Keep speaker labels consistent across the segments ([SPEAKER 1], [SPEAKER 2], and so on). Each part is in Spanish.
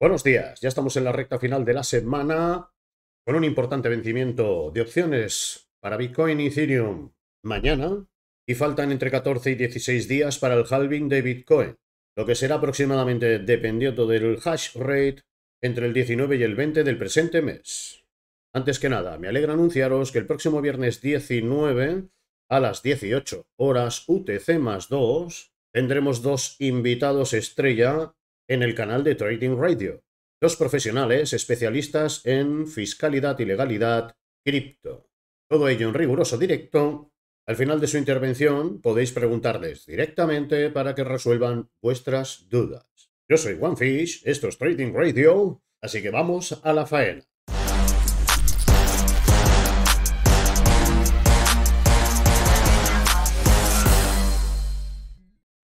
[SPEAKER 1] Buenos días, ya estamos en la recta final de la semana con un importante vencimiento de opciones para Bitcoin y Ethereum mañana y faltan entre 14 y 16 días para el halving de Bitcoin, lo que será aproximadamente, dependiendo del hash rate, entre el 19 y el 20 del presente mes. Antes que nada, me alegra anunciaros que el próximo viernes 19 a las 18 horas UTC más 2 tendremos dos invitados estrella en el canal de Trading Radio. dos profesionales especialistas en fiscalidad y legalidad cripto. Todo ello en riguroso directo. Al final de su intervención podéis preguntarles directamente para que resuelvan vuestras dudas. Yo soy OneFish, esto es Trading Radio, así que vamos a la faena.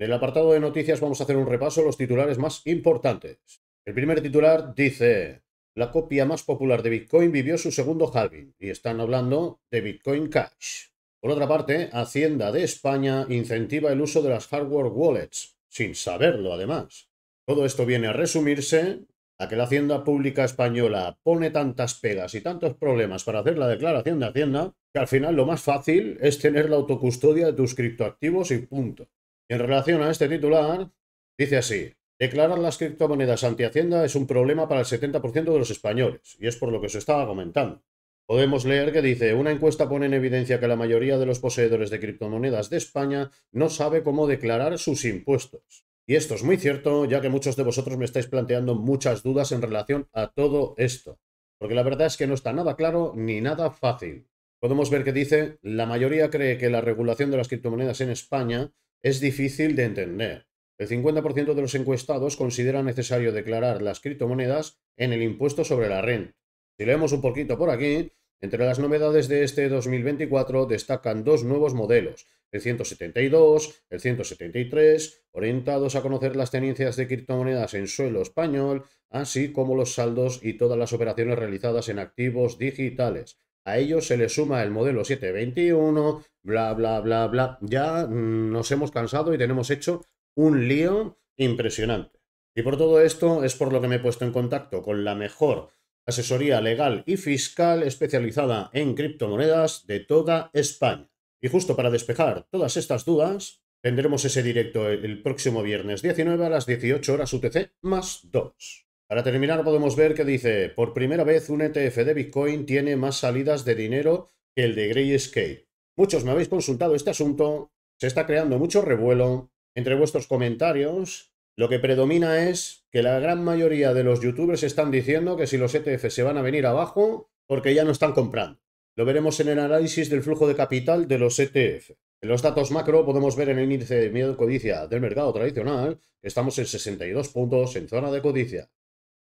[SPEAKER 1] En el apartado de noticias vamos a hacer un repaso a los titulares más importantes. El primer titular dice, la copia más popular de Bitcoin vivió su segundo halving y están hablando de Bitcoin Cash. Por otra parte, Hacienda de España incentiva el uso de las hardware wallets, sin saberlo además. Todo esto viene a resumirse a que la Hacienda Pública Española pone tantas pegas y tantos problemas para hacer la declaración de Hacienda, que al final lo más fácil es tener la autocustodia de tus criptoactivos y punto. En relación a este titular, dice así, declarar las criptomonedas anti-hacienda es un problema para el 70% de los españoles, y es por lo que se estaba comentando. Podemos leer que dice, una encuesta pone en evidencia que la mayoría de los poseedores de criptomonedas de España no sabe cómo declarar sus impuestos. Y esto es muy cierto, ya que muchos de vosotros me estáis planteando muchas dudas en relación a todo esto, porque la verdad es que no está nada claro ni nada fácil. Podemos ver que dice, la mayoría cree que la regulación de las criptomonedas en España es difícil de entender. El 50% de los encuestados considera necesario declarar las criptomonedas en el impuesto sobre la renta. Si leemos un poquito por aquí, entre las novedades de este 2024 destacan dos nuevos modelos, el 172, el 173, orientados a conocer las tenencias de criptomonedas en suelo español, así como los saldos y todas las operaciones realizadas en activos digitales. A ellos se le suma el modelo 721, bla, bla, bla, bla. Ya mm, nos hemos cansado y tenemos hecho un lío impresionante. Y por todo esto es por lo que me he puesto en contacto con la mejor asesoría legal y fiscal especializada en criptomonedas de toda España. Y justo para despejar todas estas dudas, tendremos ese directo el próximo viernes 19 a las 18 horas UTC más 2. Para terminar podemos ver que dice, por primera vez un ETF de Bitcoin tiene más salidas de dinero que el de Grayscale. Muchos me habéis consultado este asunto, se está creando mucho revuelo entre vuestros comentarios. Lo que predomina es que la gran mayoría de los youtubers están diciendo que si los ETF se van a venir abajo porque ya no están comprando. Lo veremos en el análisis del flujo de capital de los ETF. En los datos macro podemos ver en el índice de miedo codicia del mercado tradicional estamos en 62 puntos en zona de codicia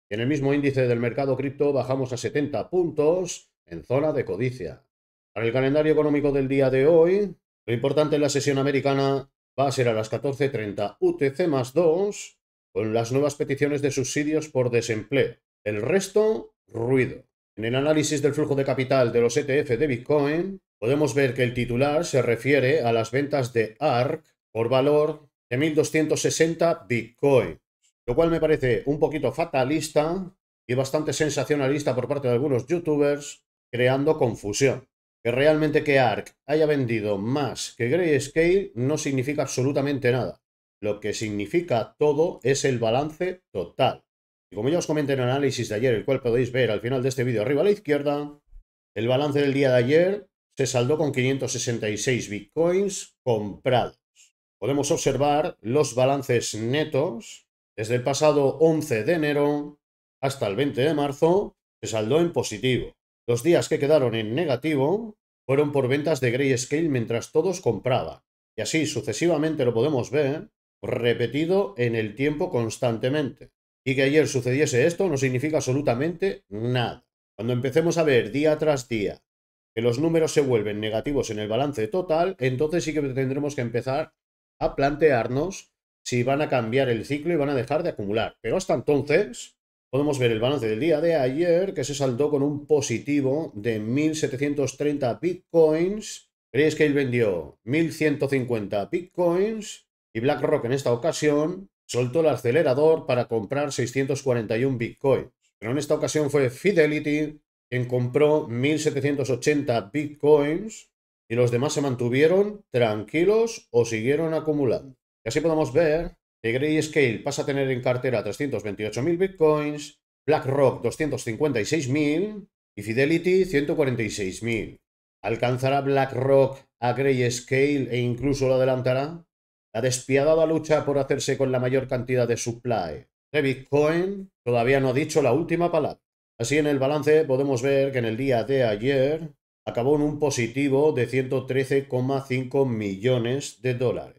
[SPEAKER 1] en el mismo índice del mercado cripto bajamos a 70 puntos en zona de codicia. Para el calendario económico del día de hoy, lo importante en la sesión americana va a ser a las 14.30 UTC más 2 con las nuevas peticiones de subsidios por desempleo. El resto, ruido. En el análisis del flujo de capital de los ETF de Bitcoin, podemos ver que el titular se refiere a las ventas de ARC por valor de 1.260 Bitcoin lo cual me parece un poquito fatalista y bastante sensacionalista por parte de algunos youtubers, creando confusión. Que realmente que ARK haya vendido más que Grayscale no significa absolutamente nada. Lo que significa todo es el balance total. Y como ya os comenté en el análisis de ayer, el cual podéis ver al final de este vídeo arriba a la izquierda, el balance del día de ayer se saldó con 566 bitcoins comprados. Podemos observar los balances netos desde el pasado 11 de enero hasta el 20 de marzo se saldó en positivo. Los días que quedaron en negativo fueron por ventas de Grayscale mientras todos compraban. Y así sucesivamente lo podemos ver repetido en el tiempo constantemente. Y que ayer sucediese esto no significa absolutamente nada. Cuando empecemos a ver día tras día que los números se vuelven negativos en el balance total, entonces sí que tendremos que empezar a plantearnos si van a cambiar el ciclo y van a dejar de acumular. Pero hasta entonces podemos ver el balance del día de ayer que se saltó con un positivo de 1.730 bitcoins. que él vendió 1.150 bitcoins y BlackRock en esta ocasión soltó el acelerador para comprar 641 bitcoins. Pero en esta ocasión fue Fidelity quien compró 1.780 bitcoins y los demás se mantuvieron tranquilos o siguieron acumulando así podemos ver que Grayscale pasa a tener en cartera 328.000 bitcoins, BlackRock 256.000 y Fidelity 146.000. ¿Alcanzará BlackRock a Grayscale e incluso lo adelantará? La despiadada lucha por hacerse con la mayor cantidad de supply de Bitcoin todavía no ha dicho la última palabra. Así en el balance podemos ver que en el día de ayer acabó en un positivo de 113,5 millones de dólares.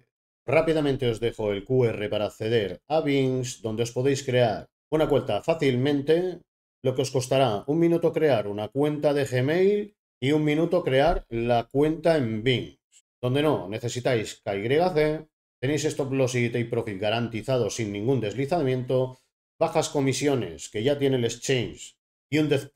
[SPEAKER 1] Rápidamente os dejo el QR para acceder a Bings, donde os podéis crear una cuenta fácilmente, lo que os costará un minuto crear una cuenta de Gmail y un minuto crear la cuenta en Bing. Donde no necesitáis KYC, tenéis stop loss y take profit garantizado sin ningún deslizamiento, bajas comisiones que ya tiene el exchange y un 10%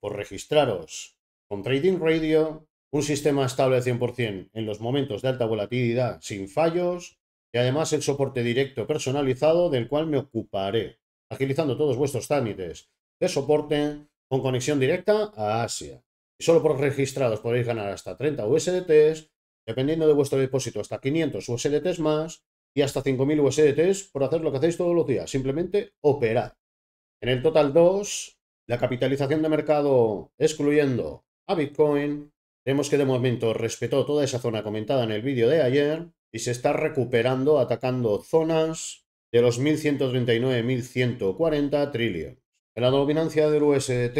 [SPEAKER 1] por registraros con Trading Radio un sistema estable al 100% en los momentos de alta volatilidad sin fallos y además el soporte directo personalizado del cual me ocuparé, agilizando todos vuestros trámites de soporte con conexión directa a Asia. Y solo por registrados podéis ganar hasta 30 USDTs, dependiendo de vuestro depósito, hasta 500 USDTs más y hasta 5.000 USDTs por hacer lo que hacéis todos los días, simplemente operar. En el total 2, la capitalización de mercado excluyendo a Bitcoin Vemos que de momento respetó toda esa zona comentada en el vídeo de ayer y se está recuperando atacando zonas de los 1139.140 trillions. En la dominancia del USDT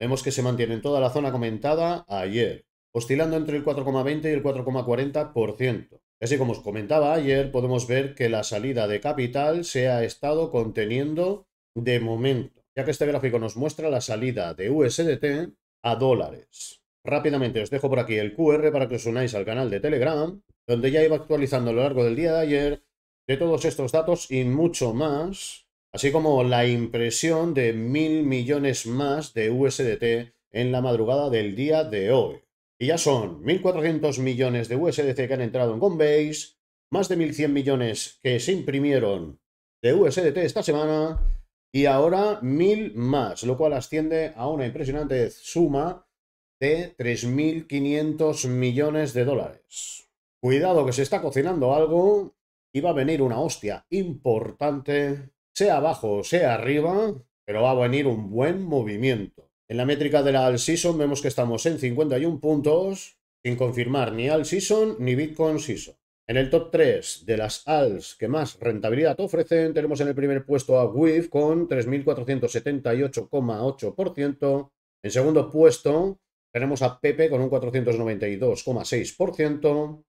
[SPEAKER 1] vemos que se mantiene en toda la zona comentada ayer, oscilando entre el 4,20 y el 4,40%. Así como os comentaba ayer, podemos ver que la salida de capital se ha estado conteniendo de momento, ya que este gráfico nos muestra la salida de USDT a dólares. Rápidamente os dejo por aquí el QR para que os unáis al canal de Telegram, donde ya iba actualizando a lo largo del día de ayer de todos estos datos y mucho más, así como la impresión de mil millones más de USDT en la madrugada del día de hoy. Y ya son 1.400 millones de USDC que han entrado en Coinbase, más de 1.100 millones que se imprimieron de USDT esta semana y ahora mil más, lo cual asciende a una impresionante suma de 3.500 millones de dólares. Cuidado que se está cocinando algo y va a venir una hostia importante, sea abajo, o sea arriba, pero va a venir un buen movimiento. En la métrica de la All Season vemos que estamos en 51 puntos, sin confirmar ni All Season ni Bitcoin Season. En el top 3 de las ALS que más rentabilidad ofrecen, tenemos en el primer puesto a WIF con 3.478,8%. En segundo puesto, tenemos a Pepe con un 492,6%.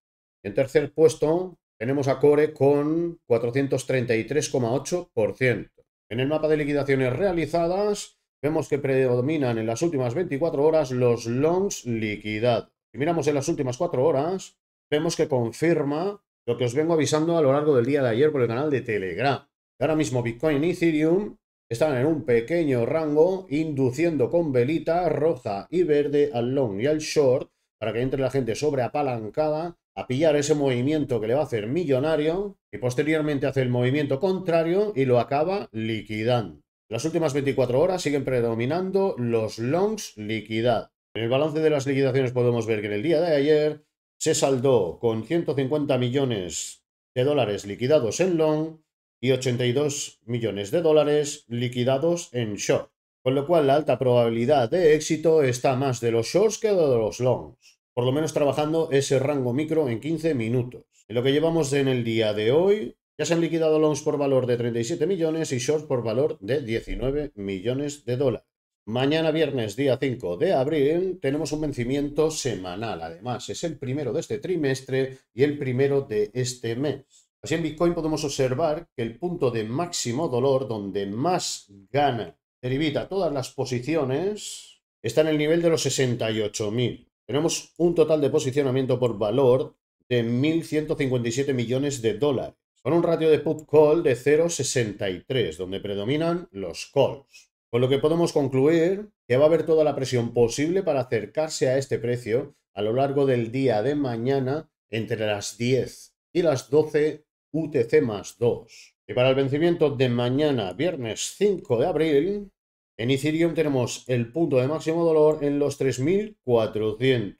[SPEAKER 1] En tercer puesto tenemos a Core con 433,8%. En el mapa de liquidaciones realizadas vemos que predominan en las últimas 24 horas los longs liquidad. Si miramos en las últimas 4 horas, vemos que confirma lo que os vengo avisando a lo largo del día de ayer por el canal de Telegram. Ahora mismo Bitcoin y Ethereum están en un pequeño rango, induciendo con velita roja y verde al long y al short, para que entre la gente sobre apalancada a pillar ese movimiento que le va a hacer millonario, y posteriormente hace el movimiento contrario y lo acaba liquidando. Las últimas 24 horas siguen predominando los longs liquidad. En el balance de las liquidaciones podemos ver que en el día de ayer se saldó con 150 millones de dólares liquidados en long y 82 millones de dólares liquidados en short, con lo cual la alta probabilidad de éxito está más de los shorts que de los longs, por lo menos trabajando ese rango micro en 15 minutos. En lo que llevamos en el día de hoy, ya se han liquidado longs por valor de 37 millones y shorts por valor de 19 millones de dólares. Mañana viernes, día 5 de abril, tenemos un vencimiento semanal. Además, es el primero de este trimestre y el primero de este mes. Así en Bitcoin podemos observar que el punto de máximo dolor, donde más gana Derivita todas las posiciones, está en el nivel de los 68.000. Tenemos un total de posicionamiento por valor de 1.157 millones de dólares, con un ratio de put call de 0,63, donde predominan los calls. Con lo que podemos concluir que va a haber toda la presión posible para acercarse a este precio a lo largo del día de mañana entre las 10 y las 12 UTC más 2. Y para el vencimiento de mañana, viernes 5 de abril, en Ethereum tenemos el punto de máximo dolor en los 3.400.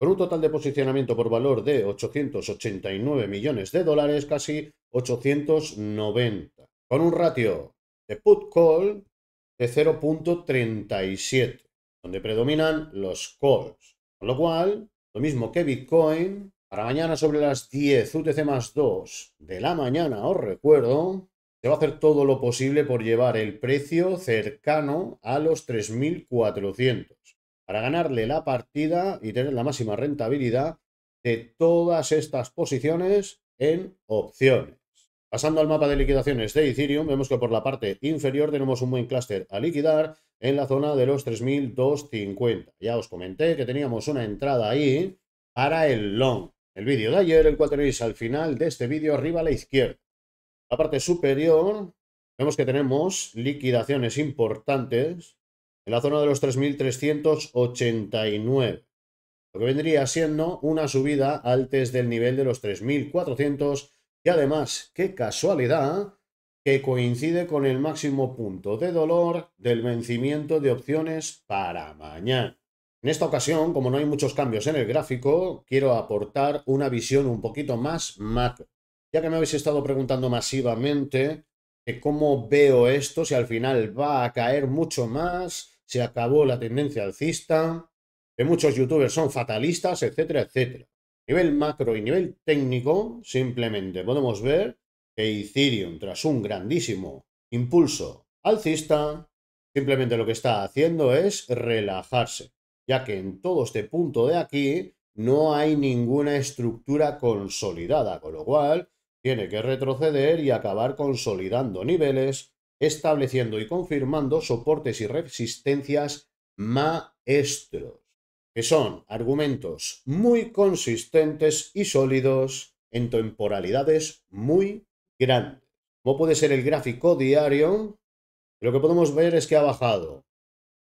[SPEAKER 1] Con un total de posicionamiento por valor de 889 millones de dólares, casi 890. Con un ratio de put-call de 0.37, donde predominan los calls. Con lo cual, lo mismo que Bitcoin, para mañana sobre las 10, UTC más 2 de la mañana, os recuerdo, se va a hacer todo lo posible por llevar el precio cercano a los 3.400 para ganarle la partida y tener la máxima rentabilidad de todas estas posiciones en opciones. Pasando al mapa de liquidaciones de Ethereum, vemos que por la parte inferior tenemos un buen clúster a liquidar en la zona de los 3.250. Ya os comenté que teníamos una entrada ahí para el long. El vídeo de ayer, el cual tenéis al final de este vídeo, arriba a la izquierda. La parte superior, vemos que tenemos liquidaciones importantes en la zona de los 3.389, lo que vendría siendo una subida antes del nivel de los 3.400 y además, qué casualidad, que coincide con el máximo punto de dolor del vencimiento de opciones para mañana. En esta ocasión, como no hay muchos cambios en el gráfico, quiero aportar una visión un poquito más macro, ya que me habéis estado preguntando masivamente cómo veo esto, si al final va a caer mucho más, si acabó la tendencia alcista, que muchos youtubers son fatalistas, etcétera, etcétera. Nivel macro y nivel técnico, simplemente podemos ver que Ethereum, tras un grandísimo impulso alcista, simplemente lo que está haciendo es relajarse ya que en todo este punto de aquí no hay ninguna estructura consolidada, con lo cual tiene que retroceder y acabar consolidando niveles, estableciendo y confirmando soportes y resistencias maestros, que son argumentos muy consistentes y sólidos en temporalidades muy grandes. Como puede ser el gráfico diario, lo que podemos ver es que ha bajado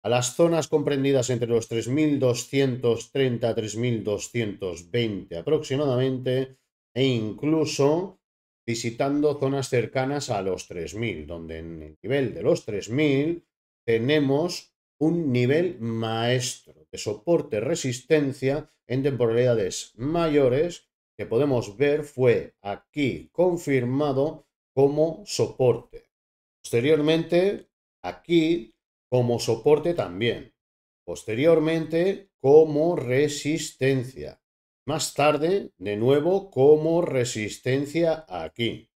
[SPEAKER 1] a las zonas comprendidas entre los 3.230 3.220 aproximadamente e incluso visitando zonas cercanas a los 3.000, donde en el nivel de los 3.000 tenemos un nivel maestro de soporte resistencia en temporalidades mayores que podemos ver fue aquí confirmado como soporte. Posteriormente, aquí como soporte también, posteriormente como resistencia, más tarde de nuevo como resistencia aquí.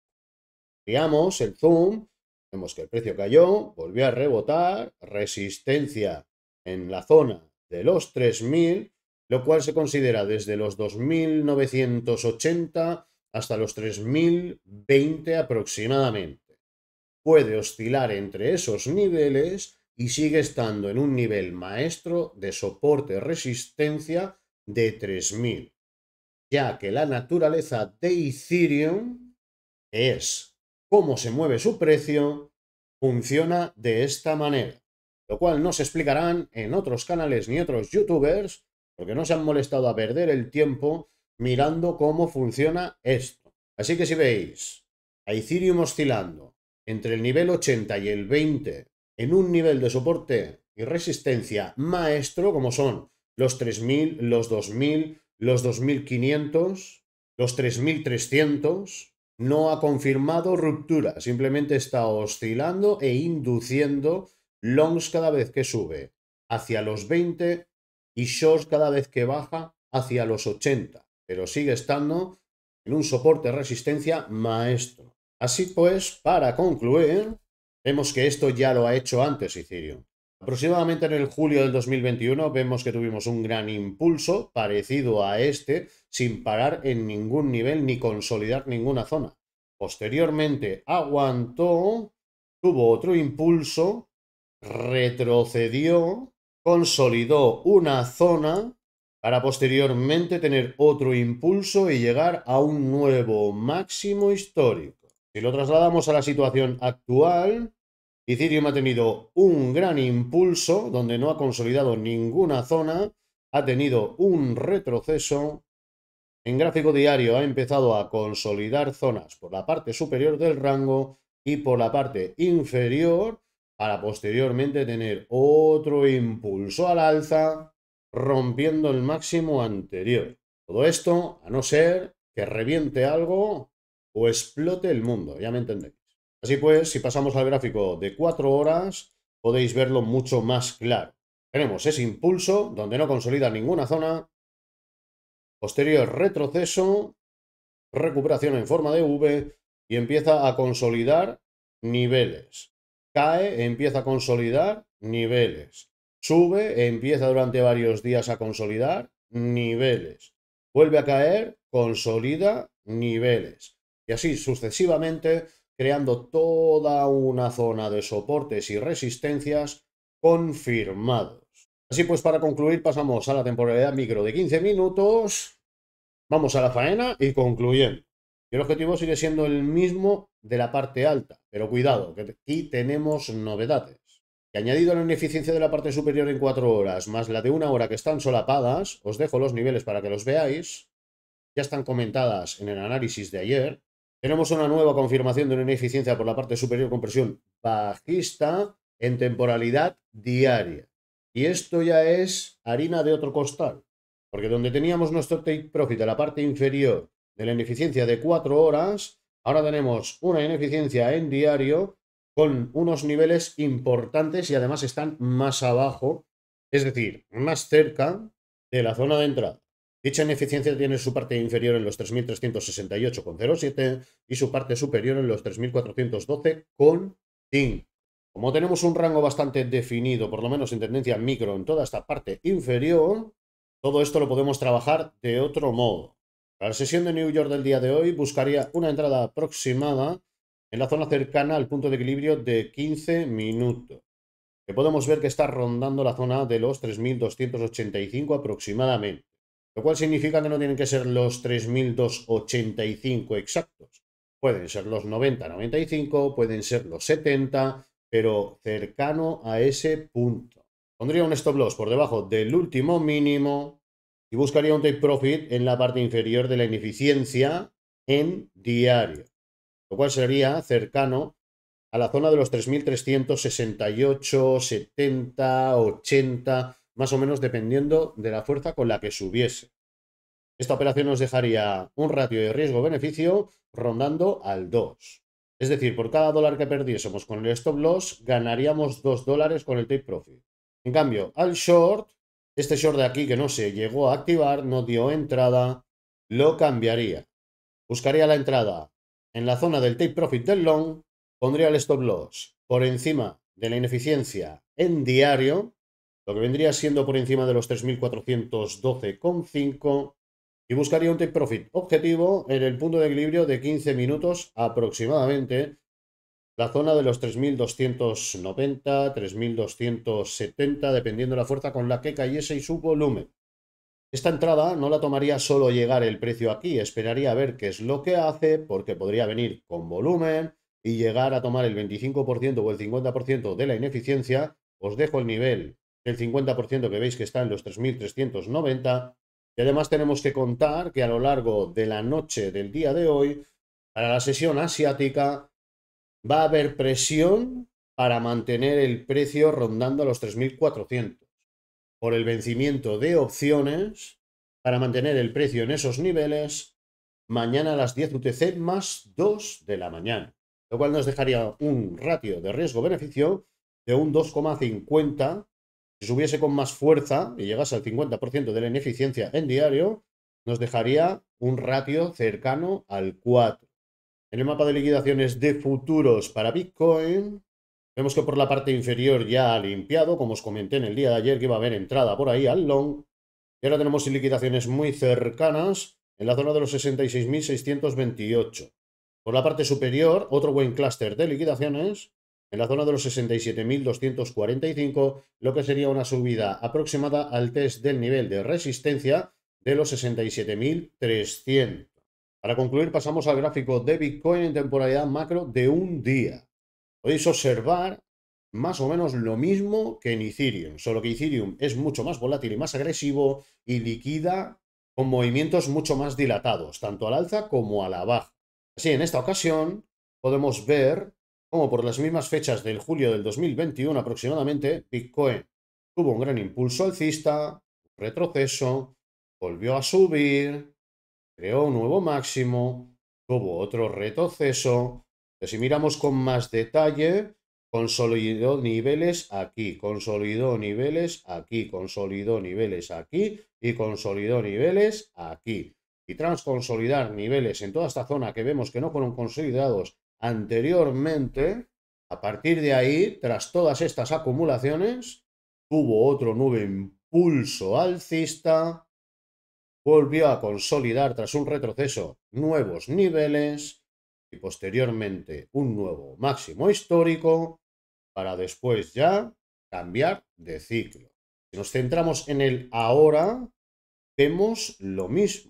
[SPEAKER 1] Veamos el zoom, vemos que el precio cayó, volvió a rebotar, resistencia en la zona de los 3000, lo cual se considera desde los 2980 hasta los 3020 aproximadamente. Puede oscilar entre esos niveles y sigue estando en un nivel maestro de soporte resistencia de 3000, ya que la naturaleza de Ethereum es cómo se mueve su precio, funciona de esta manera, lo cual no se explicarán en otros canales ni otros youtubers, porque no se han molestado a perder el tiempo mirando cómo funciona esto. Así que si veis a Ethereum oscilando entre el nivel 80 y el 20 en un nivel de soporte y resistencia maestro como son los 3000, los 2000, los 2500, los 3300. No ha confirmado ruptura, simplemente está oscilando e induciendo longs cada vez que sube hacia los 20 y shorts cada vez que baja hacia los 80, pero sigue estando en un soporte resistencia maestro. Así pues, para concluir, Vemos que esto ya lo ha hecho antes Ethereum. Aproximadamente en el julio del 2021 vemos que tuvimos un gran impulso parecido a este sin parar en ningún nivel ni consolidar ninguna zona. Posteriormente aguantó, tuvo otro impulso, retrocedió, consolidó una zona para posteriormente tener otro impulso y llegar a un nuevo máximo histórico. Si lo trasladamos a la situación actual, Ethereum ha tenido un gran impulso donde no ha consolidado ninguna zona, ha tenido un retroceso. En gráfico diario ha empezado a consolidar zonas por la parte superior del rango y por la parte inferior para posteriormente tener otro impulso al alza rompiendo el máximo anterior. Todo esto a no ser que reviente algo o explote el mundo, ya me entendéis. Así pues, si pasamos al gráfico de cuatro horas, podéis verlo mucho más claro. Tenemos ese impulso, donde no consolida ninguna zona, posterior retroceso, recuperación en forma de V, y empieza a consolidar niveles. Cae, empieza a consolidar niveles. Sube, empieza durante varios días a consolidar niveles. Vuelve a caer, consolida niveles. Y así sucesivamente, creando toda una zona de soportes y resistencias confirmados. Así pues, para concluir, pasamos a la temporalidad micro de 15 minutos, vamos a la faena y concluyendo. Y el objetivo sigue siendo el mismo de la parte alta, pero cuidado, que aquí tenemos novedades. Y añadido la ineficiencia de la parte superior en 4 horas, más la de una hora que están solapadas, os dejo los niveles para que los veáis, ya están comentadas en el análisis de ayer, tenemos una nueva confirmación de una ineficiencia por la parte superior con presión bajista en temporalidad diaria. Y esto ya es harina de otro costal, porque donde teníamos nuestro take profit a la parte inferior de la ineficiencia de cuatro horas, ahora tenemos una ineficiencia en diario con unos niveles importantes y además están más abajo, es decir, más cerca de la zona de entrada. Dicha ineficiencia tiene su parte inferior en los 0.7 y su parte superior en los con 3.412 3.412,5. Como tenemos un rango bastante definido, por lo menos en tendencia micro, en toda esta parte inferior, todo esto lo podemos trabajar de otro modo. Para la sesión de New York del día de hoy buscaría una entrada aproximada en la zona cercana al punto de equilibrio de 15 minutos, que podemos ver que está rondando la zona de los 3.285 aproximadamente lo cual significa que no tienen que ser los 3.285 exactos. Pueden ser los 90-95, pueden ser los 70, pero cercano a ese punto. Pondría un stop loss por debajo del último mínimo y buscaría un take profit en la parte inferior de la ineficiencia en diario, lo cual sería cercano a la zona de los 3.368, 70, 80, más o menos dependiendo de la fuerza con la que subiese. Esta operación nos dejaría un ratio de riesgo-beneficio rondando al 2. Es decir, por cada dólar que perdiésemos con el stop loss, ganaríamos 2 dólares con el take profit. En cambio, al short, este short de aquí que no se llegó a activar, no dio entrada, lo cambiaría. Buscaría la entrada en la zona del take profit del long, pondría el stop loss por encima de la ineficiencia en diario lo que vendría siendo por encima de los 3.412,5 y buscaría un take profit objetivo en el punto de equilibrio de 15 minutos aproximadamente, la zona de los 3.290, 3.270, dependiendo la fuerza con la que cayese y su volumen. Esta entrada no la tomaría solo llegar el precio aquí, esperaría a ver qué es lo que hace, porque podría venir con volumen y llegar a tomar el 25% o el 50% de la ineficiencia. Os dejo el nivel el 50% que veis que está en los 3.390. Y además tenemos que contar que a lo largo de la noche del día de hoy, para la sesión asiática, va a haber presión para mantener el precio rondando a los 3.400 por el vencimiento de opciones para mantener el precio en esos niveles mañana a las 10 UTC más 2 de la mañana, lo cual nos dejaría un ratio de riesgo-beneficio de un 2,50 si subiese con más fuerza y llegase al 50% de la ineficiencia en diario, nos dejaría un ratio cercano al 4. En el mapa de liquidaciones de futuros para Bitcoin, vemos que por la parte inferior ya ha limpiado, como os comenté en el día de ayer que iba a haber entrada por ahí al long. Y ahora tenemos liquidaciones muy cercanas en la zona de los 66.628. Por la parte superior, otro buen clúster de liquidaciones en la zona de los 67.245, lo que sería una subida aproximada al test del nivel de resistencia de los 67.300. Para concluir, pasamos al gráfico de Bitcoin en temporalidad macro de un día. Podéis observar más o menos lo mismo que en Ethereum, solo que Ethereum es mucho más volátil y más agresivo y liquida con movimientos mucho más dilatados, tanto al alza como a la baja. Así, en esta ocasión podemos ver como por las mismas fechas del julio del 2021 aproximadamente, Bitcoin tuvo un gran impulso alcista, retroceso, volvió a subir, creó un nuevo máximo, tuvo otro retroceso. que si miramos con más detalle, consolidó niveles aquí, consolidó niveles aquí, consolidó niveles aquí y consolidó niveles aquí. Y tras consolidar niveles en toda esta zona que vemos que no fueron consolidados Anteriormente, a partir de ahí, tras todas estas acumulaciones, hubo otro nuevo impulso alcista, volvió a consolidar tras un retroceso nuevos niveles y posteriormente un nuevo máximo histórico para después ya cambiar de ciclo. Si nos centramos en el ahora, vemos lo mismo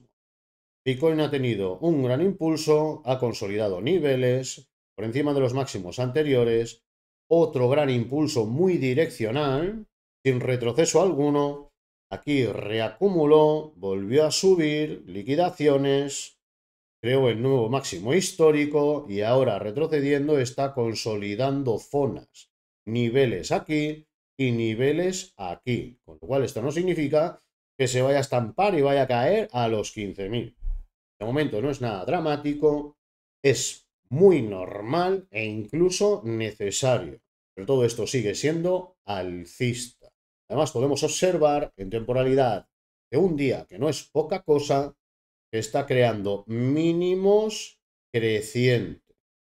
[SPEAKER 1] Bitcoin ha tenido un gran impulso, ha consolidado niveles por encima de los máximos anteriores, otro gran impulso muy direccional, sin retroceso alguno, aquí reacumuló, volvió a subir, liquidaciones, creó el nuevo máximo histórico y ahora retrocediendo está consolidando zonas, niveles aquí y niveles aquí, con lo cual esto no significa que se vaya a estampar y vaya a caer a los 15.000. De momento no es nada dramático, es muy normal e incluso necesario. Pero todo esto sigue siendo alcista. Además, podemos observar en temporalidad de un día, que no es poca cosa, que está creando mínimos crecientes.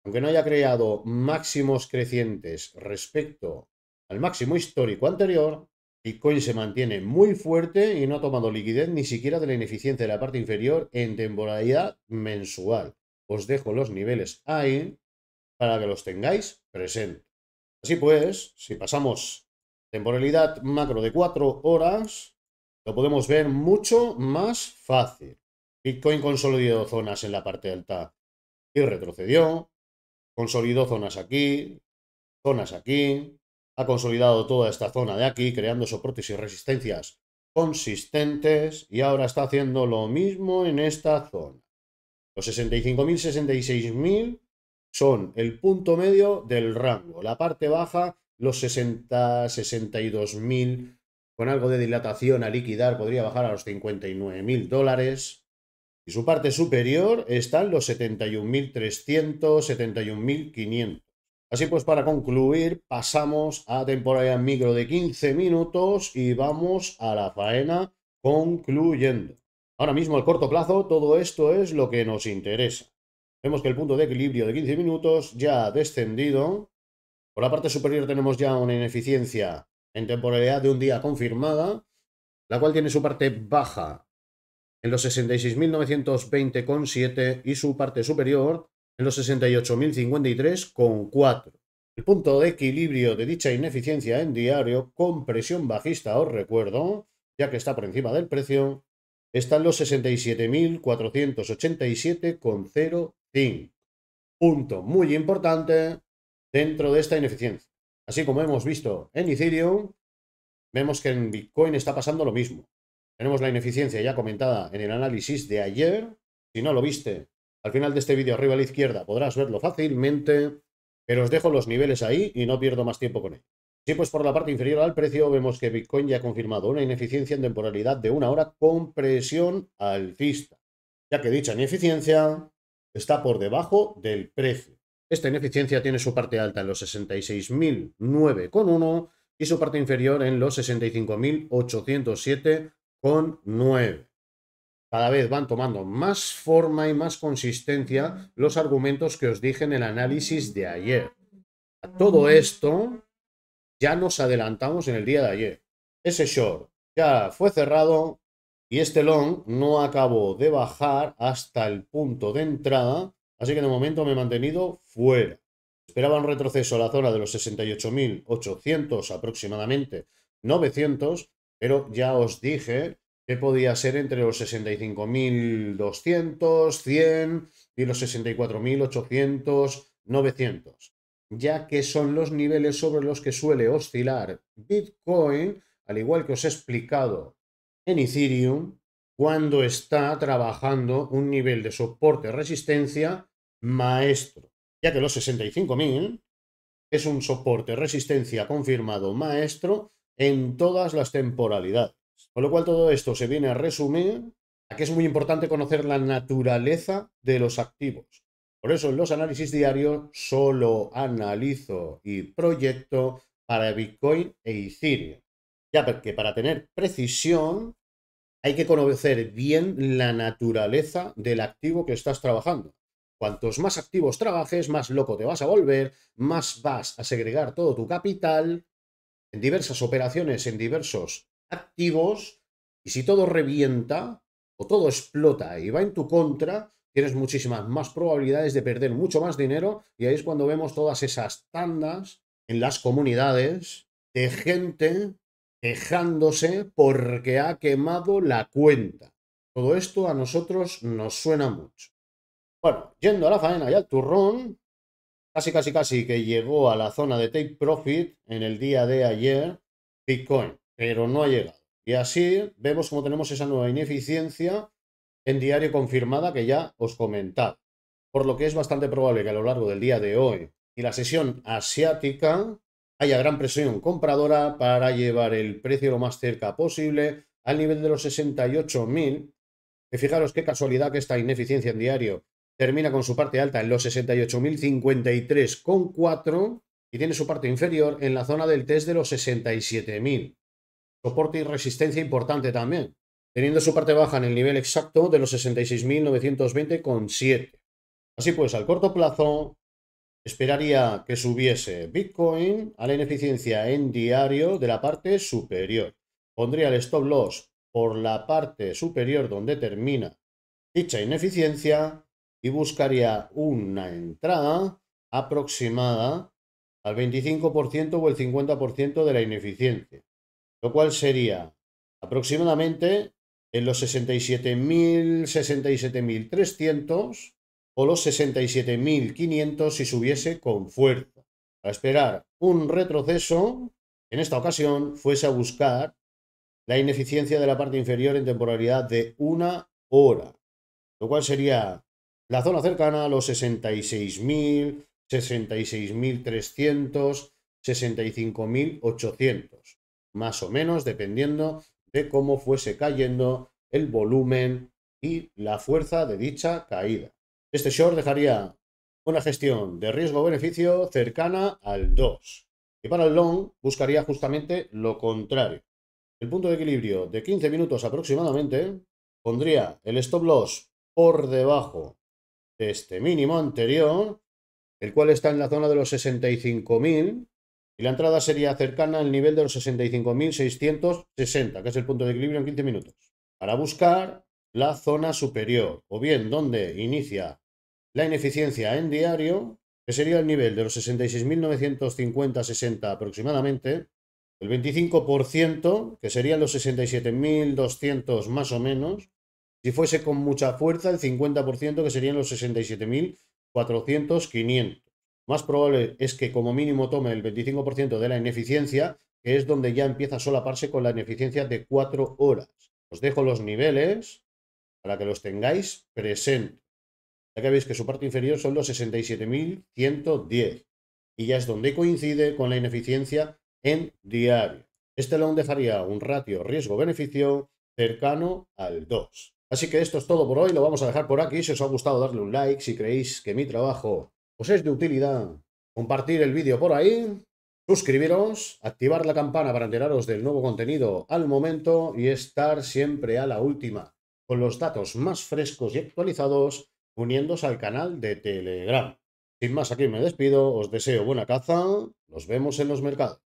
[SPEAKER 1] Aunque no haya creado máximos crecientes respecto al máximo histórico anterior, Bitcoin se mantiene muy fuerte y no ha tomado liquidez ni siquiera de la ineficiencia de la parte inferior en temporalidad mensual. Os dejo los niveles ahí para que los tengáis presentes. Así pues, si pasamos temporalidad macro de 4 horas, lo podemos ver mucho más fácil. Bitcoin consolidó zonas en la parte alta y retrocedió. Consolidó zonas aquí, zonas aquí, ha consolidado toda esta zona de aquí, creando soportes y resistencias consistentes y ahora está haciendo lo mismo en esta zona. Los 65.000, 66.000 son el punto medio del rango. La parte baja, los 60, 62.000, con algo de dilatación a liquidar, podría bajar a los 59.000 dólares. Y su parte superior están los 71.300, 71.500. Así pues, para concluir, pasamos a temporalidad micro de 15 minutos y vamos a la faena concluyendo. Ahora mismo, al corto plazo, todo esto es lo que nos interesa. Vemos que el punto de equilibrio de 15 minutos ya ha descendido. Por la parte superior tenemos ya una ineficiencia en temporalidad de un día confirmada, la cual tiene su parte baja en los 66.920,7 y su parte superior en los 68.053,4. con 4. El punto de equilibrio de dicha ineficiencia en diario con presión bajista, os recuerdo, ya que está por encima del precio, está en los 67.487,05. Punto muy importante dentro de esta ineficiencia. Así como hemos visto en Ethereum, vemos que en Bitcoin está pasando lo mismo. Tenemos la ineficiencia ya comentada en el análisis de ayer. Si no lo viste, al final de este vídeo, arriba a la izquierda, podrás verlo fácilmente, pero os dejo los niveles ahí y no pierdo más tiempo con él. Sí, pues por la parte inferior al precio vemos que Bitcoin ya ha confirmado una ineficiencia en temporalidad de una hora con presión alcista, ya que dicha ineficiencia está por debajo del precio. Esta ineficiencia tiene su parte alta en los 66.009,1 y su parte inferior en los 65.807,9 cada vez van tomando más forma y más consistencia los argumentos que os dije en el análisis de ayer. A todo esto ya nos adelantamos en el día de ayer. Ese short ya fue cerrado y este long no acabó de bajar hasta el punto de entrada, así que de momento me he mantenido fuera. Esperaba un retroceso a la zona de los 68.800 aproximadamente, 900, pero ya os dije que podía ser entre los 65.200, 100 y los 64.800, 900, ya que son los niveles sobre los que suele oscilar Bitcoin, al igual que os he explicado en Ethereum, cuando está trabajando un nivel de soporte-resistencia maestro, ya que los 65.000 es un soporte-resistencia confirmado maestro en todas las temporalidades. Con lo cual todo esto se viene a resumir a que es muy importante conocer la naturaleza de los activos. Por eso en los análisis diarios solo analizo y proyecto para Bitcoin e Ethereum. Ya porque para tener precisión hay que conocer bien la naturaleza del activo que estás trabajando. Cuantos más activos trabajes, más loco te vas a volver, más vas a segregar todo tu capital en diversas operaciones, en diversos activos y si todo revienta o todo explota y va en tu contra, tienes muchísimas más probabilidades de perder mucho más dinero y ahí es cuando vemos todas esas tandas en las comunidades de gente quejándose porque ha quemado la cuenta. Todo esto a nosotros nos suena mucho. Bueno, yendo a la faena y al turrón, casi casi casi que llegó a la zona de take profit en el día de ayer Bitcoin pero no ha llegado. Y así vemos cómo tenemos esa nueva ineficiencia en diario confirmada que ya os comentaba. Por lo que es bastante probable que a lo largo del día de hoy y la sesión asiática haya gran presión compradora para llevar el precio lo más cerca posible al nivel de los 68.000. Que fijaros qué casualidad que esta ineficiencia en diario termina con su parte alta en los 68.053,4 y tiene su parte inferior en la zona del test de los 67.000 soporte y resistencia importante también, teniendo su parte baja en el nivel exacto de los 66.920,7. Así pues, al corto plazo, esperaría que subiese Bitcoin a la ineficiencia en diario de la parte superior. Pondría el stop loss por la parte superior donde termina dicha ineficiencia y buscaría una entrada aproximada al 25% o el 50% de la ineficiencia lo cual sería aproximadamente en los 67.000, 67.300 o los 67.500 si subiese con fuerza. A esperar un retroceso, en esta ocasión fuese a buscar la ineficiencia de la parte inferior en temporalidad de una hora, lo cual sería la zona cercana a los 66.000, 66.300, 65.800 más o menos, dependiendo de cómo fuese cayendo el volumen y la fuerza de dicha caída. Este short dejaría una gestión de riesgo-beneficio cercana al 2. Y para el long buscaría justamente lo contrario. El punto de equilibrio de 15 minutos aproximadamente pondría el stop loss por debajo de este mínimo anterior, el cual está en la zona de los 65.000 y la entrada sería cercana al nivel de los 65.660, que es el punto de equilibrio en 15 minutos, para buscar la zona superior, o bien donde inicia la ineficiencia en diario, que sería el nivel de los 66.950-60 aproximadamente, el 25%, que serían los 67.200 más o menos, si fuese con mucha fuerza, el 50%, que serían los 67.400-500 más probable es que como mínimo tome el 25% de la ineficiencia, que es donde ya empieza a solaparse con la ineficiencia de 4 horas. Os dejo los niveles para que los tengáis presentes. Ya que veis que su parte inferior son los 67.110 y ya es donde coincide con la ineficiencia en diario. Este lo dejaría un ratio riesgo-beneficio cercano al 2. Así que esto es todo por hoy, lo vamos a dejar por aquí. Si os ha gustado, darle un like. Si creéis que mi trabajo os pues es de utilidad compartir el vídeo por ahí, suscribiros, activar la campana para enteraros del nuevo contenido al momento y estar siempre a la última, con los datos más frescos y actualizados, uniéndose al canal de Telegram. Sin más, aquí me despido, os deseo buena caza, nos vemos en los mercados.